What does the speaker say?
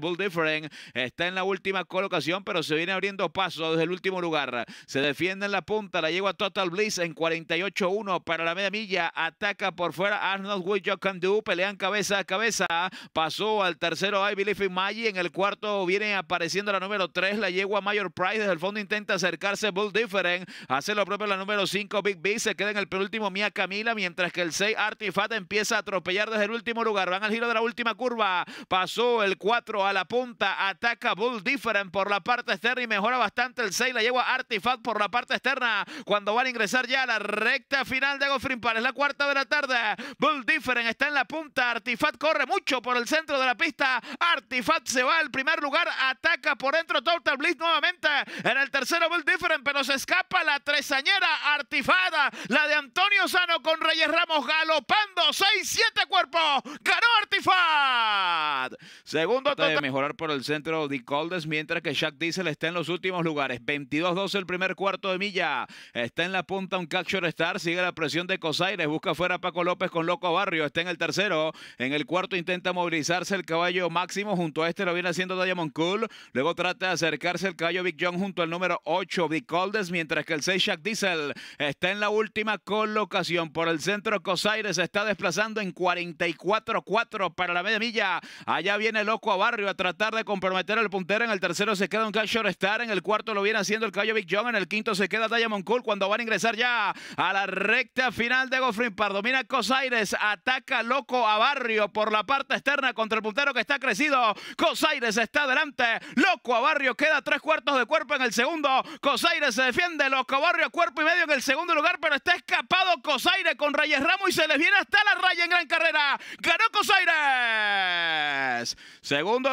Bull Different, está en la última colocación, pero se viene abriendo paso desde el último lugar. Se defiende en la punta, la lleva Total Bliss en 48-1 para la media milla. Ataca por fuera Arnold You Can Do, pelean cabeza a cabeza. Pasó al tercero Ivy Believe y en el cuarto viene apareciendo la número 3, la yegua Mayor Price. Desde el fondo intenta acercarse Bull Different, hace lo propio la número 5, Big B, se queda en el penúltimo Mia Camila, mientras que el 6 Artifat empieza a atropellar desde el último lugar. Van al giro de la última curva, pasó el cuarto a la punta. Ataca Bull Different por la parte externa y mejora bastante el 6. La lleva Artifact por la parte externa. Cuando van a ingresar ya a la recta final de Go Es la cuarta de la tarde. Bull Different está en la punta. Artifact corre mucho por el centro de la pista. Artifact se va al primer lugar. Ataca por dentro Total Blitz nuevamente. En el tercero Bull Different, pero se escapa la tresañera Artifada. La de Antonio Sano con Reyes Ramos galopando. 6-7 cuerpo, Ganó Artifact. Segundo, trata de mejorar por el centro de Coldes, mientras que Shaq Diesel está en los últimos lugares. 22-12 el primer cuarto de milla. Está en la punta un Capture Star. Sigue la presión de Cosaires. Busca fuera Paco López con Loco Barrio. Está en el tercero. En el cuarto intenta movilizarse el caballo máximo. Junto a este lo viene haciendo Diamond Cool. Luego trata de acercarse el caballo Big John junto al número 8, de Coldes, mientras que el 6 Shaq Diesel está en la última colocación. Por el centro, Cosaires está desplazando en 44-4 para la media milla. Allá viene el loco a Barrio a tratar de comprometer al puntero. En el tercero se queda un cash Star. En el cuarto lo viene haciendo el caballo Big John. En el quinto se queda Diamond Cool cuando van a ingresar ya a la recta final de Goffrin Pardo. Mira Cosaires, ataca loco a Barrio por la parte externa contra el puntero que está crecido. Cosaires está adelante. Loco a Barrio queda tres cuartos de cuerpo en el segundo. Cosaires se defiende. Loco a Barrio cuerpo y medio en el segundo lugar, pero está escapado Cosaires con Reyes Ramos y se les viene hasta la raya en gran carrera. Ganó Cosaires. Segundo